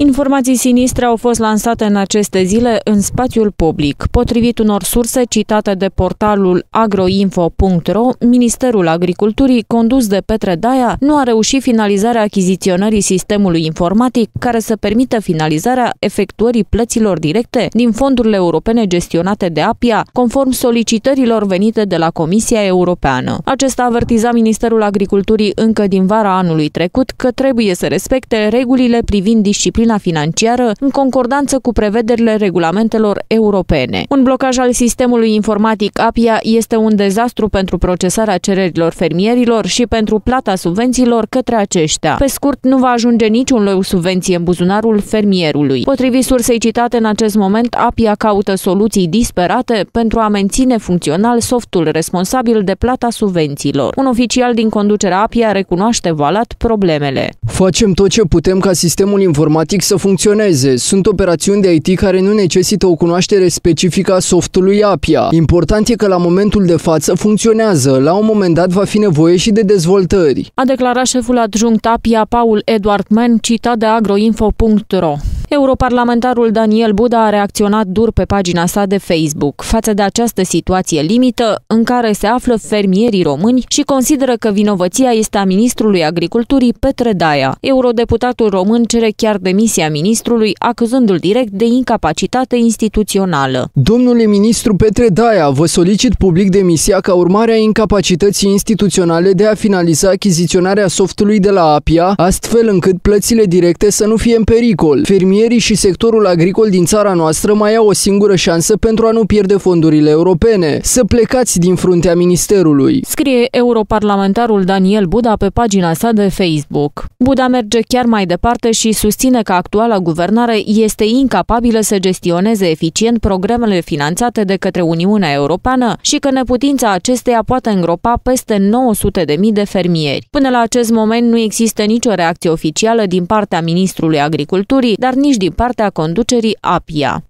Informații sinistre au fost lansate în aceste zile în spațiul public. Potrivit unor surse citate de portalul agroinfo.ro, Ministerul Agriculturii, condus de Petre Daia, nu a reușit finalizarea achiziționării sistemului informatic care să permită finalizarea efectuării plăților directe din fondurile europene gestionate de APIA, conform solicitărilor venite de la Comisia Europeană. Acesta avertiza Ministerul Agriculturii încă din vara anului trecut că trebuie să respecte regulile privind disciplina disciplina financiară în concordanță cu prevederile regulamentelor europene. Un blocaj al sistemului informatic APIA este un dezastru pentru procesarea cererilor fermierilor și pentru plata subvențiilor către aceștia. Pe scurt, nu va ajunge niciun leu subvenție în buzunarul fermierului. Potrivit sursei citate în acest moment, APIA caută soluții disperate pentru a menține funcțional softul responsabil de plata subvențiilor. Un oficial din conducerea APIA recunoaște valat problemele. Facem tot ce putem ca sistemul informatic practic să funcționeze. Sunt operațiuni de IT care nu necesită o cunoaștere specifică a softului Apia. Important e că la momentul de față funcționează. La un moment dat va fi nevoie și de dezvoltări. A declarat șeful adjunct Apia Paul Edward Mann, citat de agroinfo.ro. Europarlamentarul Daniel Buda a reacționat dur pe pagina sa de Facebook față de această situație limită în care se află fermierii români și consideră că vinovăția este a ministrului agriculturii Petre Daia. Eurodeputatul român cere chiar demisia ministrului, acuzându-l direct de incapacitate instituțională. Domnule ministru Petre Daia, vă solicit public demisia ca urmare a incapacității instituționale de a finaliza achiziționarea softului de la APIA, astfel încât plățile directe să nu fie în pericol. Fermierii fermierii și sectorul agricol din țara noastră mai au o singură șansă pentru a nu pierde fondurile europene. Să plecați din fruntea ministerului. Scrie europarlamentarul Daniel Buda pe pagina sa de Facebook. Buda merge chiar mai departe și susține că actuala guvernare este incapabilă să gestioneze eficient programele finanțate de către Uniunea Europeană și că neputința acesteia poate îngropa peste 900 de mii de fermieri. Până la acest moment nu există nicio reacție oficială din partea ministrului agriculturii, dar nici din partea conducerii Apia.